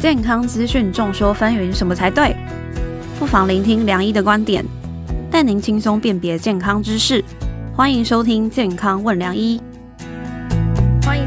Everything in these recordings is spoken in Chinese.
健康资讯众说纷纭，什么才对？不妨聆听梁医的观点，带您轻松辨别健康知识。欢迎收听《健康问梁医》。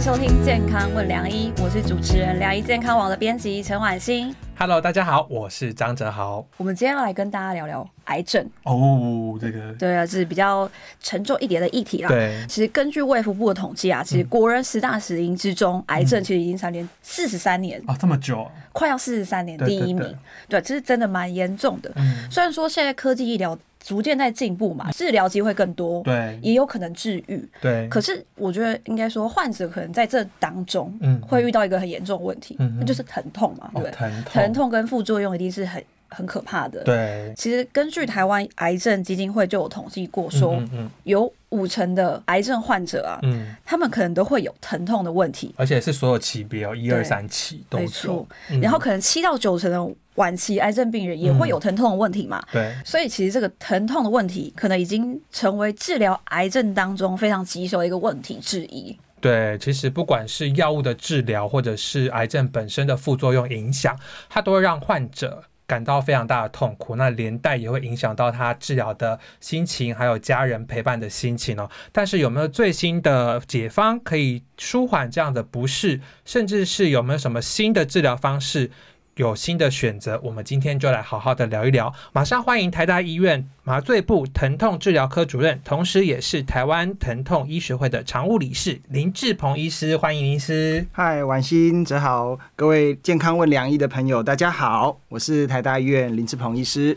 收听健康问良医，我是主持人良医健康网的编辑陈婉欣。Hello，大家好，我是张泽豪。我们今天要来跟大家聊聊癌症哦，这个对啊，是比较沉重一点的议题啦。对，其实根据卫福部的统计啊，其实国人十大死因之中，癌症其实已经三年四十三年啊，这么久，快要四十三年第一名，对，其实真的蛮严重的。虽然说现在科技医疗。逐渐在进步嘛，治疗机会更多，对，也有可能治愈，对。可是我觉得应该说，患者可能在这当中，嗯，会遇到一个很严重问题，那就是疼痛嘛，对，疼痛跟副作用一定是很很可怕的，对。其实根据台湾癌症基金会就有统计过，说，嗯，有五成的癌症患者啊，嗯，他们可能都会有疼痛的问题，而且是所有级别，一二三期对错，然后可能七到九成的。晚期癌症病人也会有疼痛的问题嘛？对，所以其实这个疼痛的问题可能已经成为治疗癌症当中非常棘手的一个问题之一。对，其实不管是药物的治疗，或者是癌症本身的副作用影响，它都会让患者感到非常大的痛苦。那连带也会影响到他治疗的心情，还有家人陪伴的心情哦。但是有没有最新的解方可以舒缓这样的不适，甚至是有没有什么新的治疗方式？有新的选择，我们今天就来好好的聊一聊。马上欢迎台大医院麻醉部疼痛治疗科主任，同时也是台湾疼痛医学会的常务理事林志鹏医师，欢迎林师。嗨，晚欣，泽好，各位健康问良医的朋友，大家好，我是台大医院林志鹏医师。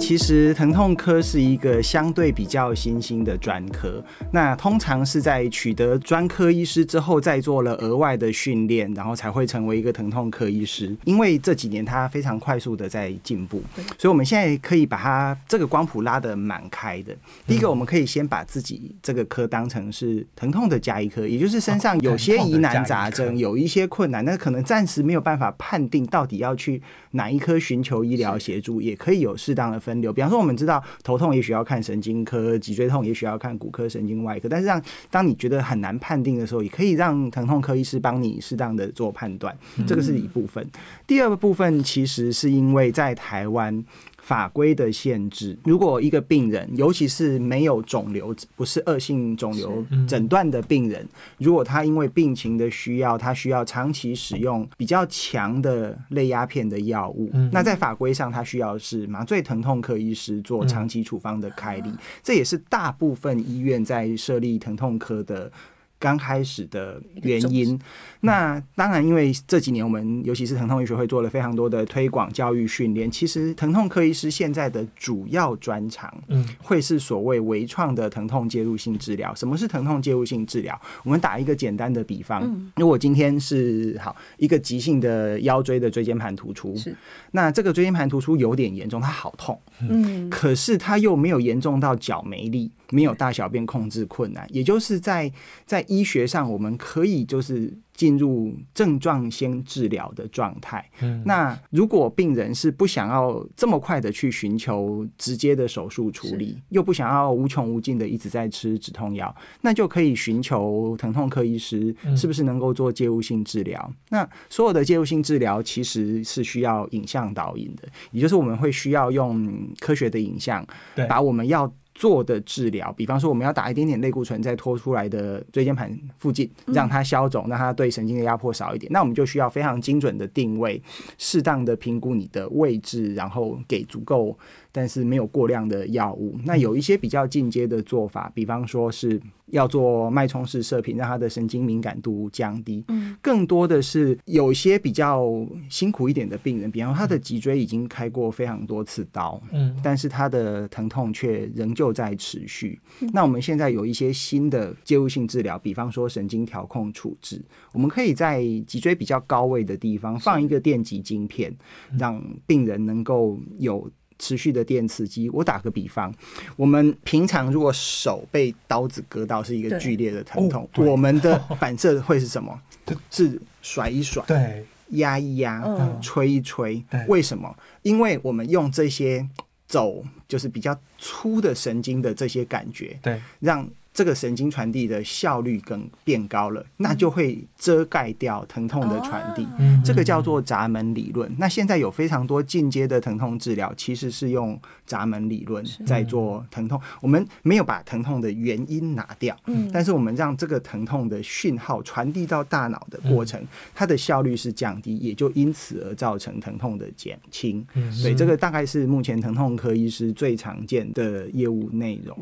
其实疼痛科是一个相对比较新兴的专科，那通常是在取得专科医师之后，再做了额外的训练，然后才会成为一个疼痛科医师。因为这几年它非常快速的在进步，所以我们现在可以把它这个光谱拉的蛮开的。第一个，我们可以先把自己这个科当成是疼痛的加一科，也就是身上有些疑难杂症，有一些困难，那可能暂时没有办法判定到底要去哪一科寻求医疗协助，也可以有适当的分。分流，比方说，我们知道头痛也许要看神经科，脊椎痛也许要看骨科、神经外科，但是让当你觉得很难判定的时候，也可以让疼痛科医师帮你适当的做判断，这个是一部分。第二个部分其实是因为在台湾。法规的限制，如果一个病人，尤其是没有肿瘤、不是恶性肿瘤诊断的病人，如果他因为病情的需要，他需要长期使用比较强的类鸦片的药物，那在法规上，他需要是麻醉疼痛科医师做长期处方的开立，这也是大部分医院在设立疼痛科的。刚开始的原因，那当然，因为这几年我们，尤其是疼痛医学会做了非常多的推广、教育、训练。其实，疼痛科医师现在的主要专长，嗯，会是所谓微创的疼痛介入性治疗。什么是疼痛介入性治疗？我们打一个简单的比方：，如果今天是好一个急性的腰椎的椎间盘突出，是那这个椎间盘突出有点严重，它好痛，嗯，可是它又没有严重到脚没力。没有大小便控制困难，也就是在在医学上，我们可以就是进入症状先治疗的状态。那如果病人是不想要这么快的去寻求直接的手术处理，又不想要无穷无尽的一直在吃止痛药，那就可以寻求疼痛科医师，是不是能够做介入性治疗？那所有的介入性治疗其实是需要影像导引的，也就是我们会需要用科学的影像把我们要。做的治疗，比方说我们要打一点点类固醇在脱出来的椎间盘附近，让它消肿，让它对神经的压迫少一点。那我们就需要非常精准的定位，适当的评估你的位置，然后给足够但是没有过量的药物。那有一些比较进阶的做法，比方说是。要做脉冲式射频，让他的神经敏感度降低。嗯，更多的是有一些比较辛苦一点的病人，比方他的脊椎已经开过非常多次刀，嗯，但是他的疼痛却仍旧在持续。那我们现在有一些新的介入性治疗，比方说神经调控处置，我们可以在脊椎比较高位的地方放一个电极晶片，让病人能够有。持续的电刺激。我打个比方，我们平常如果手被刀子割到，是一个剧烈的疼痛，我们的反射会是什么？是甩一甩，对，压一压，吹一吹。为什么？因为我们用这些走，就是比较粗的神经的这些感觉，对，让。这个神经传递的效率更变高了，那就会遮盖掉疼痛的传递，这个叫做闸门理论。那现在有非常多进阶的疼痛治疗，其实是用闸门理论在做疼痛。我们没有把疼痛的原因拿掉，但是我们让这个疼痛的讯号传递到大脑的过程，它的效率是降低，也就因此而造成疼痛的减轻。所以这个大概是目前疼痛科医师最常见的业务内容。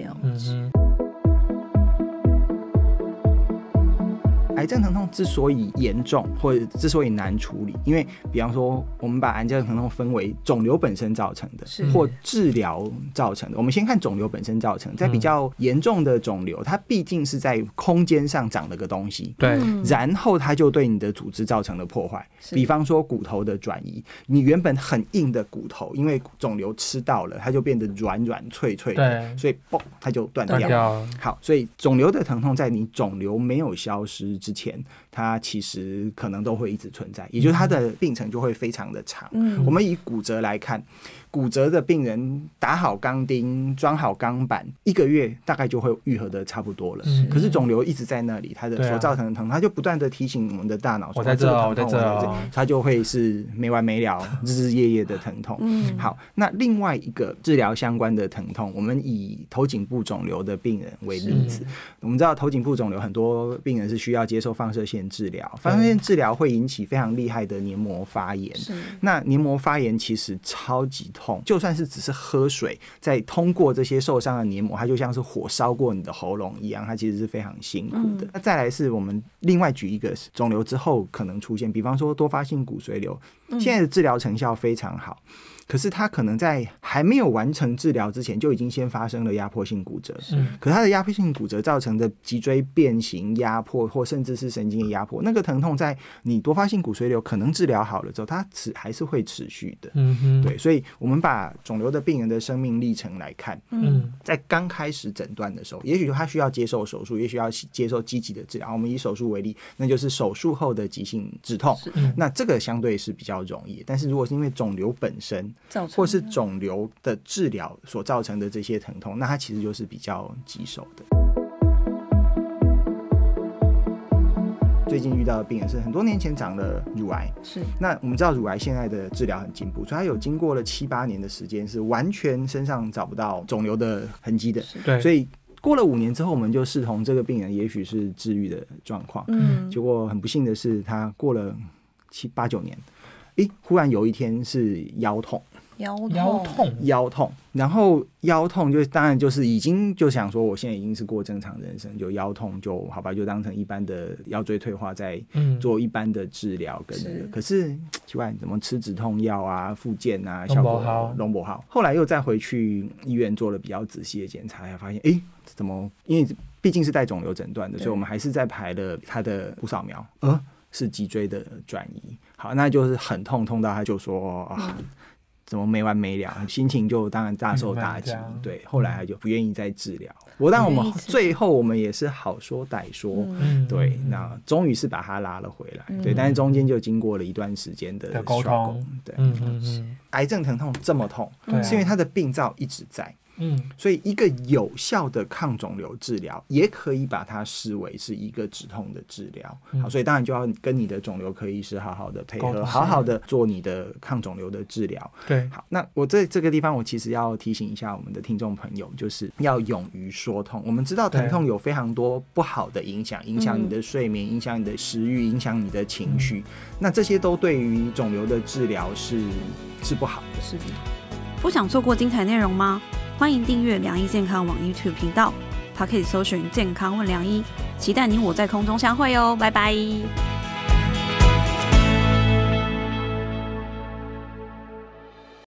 癌症疼痛之所以严重，或者之所以难处理，因为比方说，我们把癌症疼痛分为肿瘤本身造成的，或治疗造成的。我们先看肿瘤本身造成，在比较严重的肿瘤，它毕竟是在空间上长了个东西，对，然后它就对你的组织造成了破坏。比方说骨头的转移，你原本很硬的骨头，因为肿瘤吃到了，它就变得软软脆脆，对，所以嘣，它就断掉。好，所以肿瘤的疼痛在你肿瘤没有消失。之前，它其实可能都会一直存在，也就是它的病程就会非常的长。我们以骨折来看。骨折的病人打好钢钉、装好钢板，一个月大概就会愈合的差不多了。可是肿瘤一直在那里，它的所造成的疼，它就不断的提醒我们的大脑：我在这哦，在这哦。它就会是没完没了、日日夜夜的疼痛。嗯。好，那另外一个治疗相关的疼痛，我们以头颈部肿瘤的病人为例子。我们知道头颈部肿瘤很多病人是需要接受放射线治疗，放射线治疗会引起非常厉害的黏膜发炎。那黏膜发炎其实超级。痛，就算是只是喝水，在通过这些受伤的黏膜，它就像是火烧过你的喉咙一样，它其实是非常辛苦的。那再来是，我们另外举一个肿瘤之后可能出现，比方说多发性骨髓瘤，现在的治疗成效非常好，可是它可能在还没有完成治疗之前，就已经先发生了压迫性骨折。嗯，可它的压迫性骨折造成的脊椎变形、压迫，或甚至是神经的压迫，那个疼痛在你多发性骨髓瘤可能治疗好了之后，它持还是会持续的。嗯哼，对，所以。我们把肿瘤的病人的生命历程来看，嗯，在刚开始诊断的时候，也许他需要接受手术，也许要接受积极的治疗。我们以手术为例，那就是手术后的急性止痛，那这个相对是比较容易。但是如果是因为肿瘤本身，或是肿瘤的治疗所造成的这些疼痛，那它其实就是比较棘手的。最近遇到的病人是很多年前长的乳癌，是。那我们知道乳癌现在的治疗很进步，所以他有经过了七八年的时间，是完全身上找不到肿瘤的痕迹的。对。所以过了五年之后，我们就视同这个病人也许是治愈的状况。嗯。结果很不幸的是，他过了七八九年，诶，忽然有一天是腰痛。腰腰痛，腰痛，然后腰痛就当然就是已经就想说，我现在已经是过正常人生，就腰痛就好吧，就当成一般的腰椎退化，在做一般的治疗跟。个。可是奇怪，怎么吃止痛药啊，复健啊，效果好，龙果好。后来又再回去医院做了比较仔细的检查，才发现，哎，怎么？因为毕竟是带肿瘤诊断的，所以我们还是在排了他的骨扫描，呃，是脊椎的转移。好，那就是很痛，痛到他就说。怎么没完没了？心情就当然大受打击。对，后来就不愿意再治疗。我但我们最后我们也是好说歹说，对，那终于是把他拉了回来。对，但是中间就经过了一段时间的沟通。对，癌症疼痛这么痛，是因为他的病灶一直在。嗯，所以一个有效的抗肿瘤治疗也可以把它视为是一个止痛的治疗。好，所以当然就要跟你的肿瘤科医师好好的配合，好好的做你的抗肿瘤的治疗。对，好，那我在这个地方，我其实要提醒一下我们的听众朋友，就是要勇于说痛。我们知道疼痛有非常多不好的影响，影响你的睡眠，影响你的食欲，影响你的情绪。那这些都对于肿瘤的治疗是治不好的事情。不想错过精彩内容吗？欢迎订阅良医健康网 YouTube 频道它可以搜寻“健康问良医”，期待你我在空中相会哦，拜拜。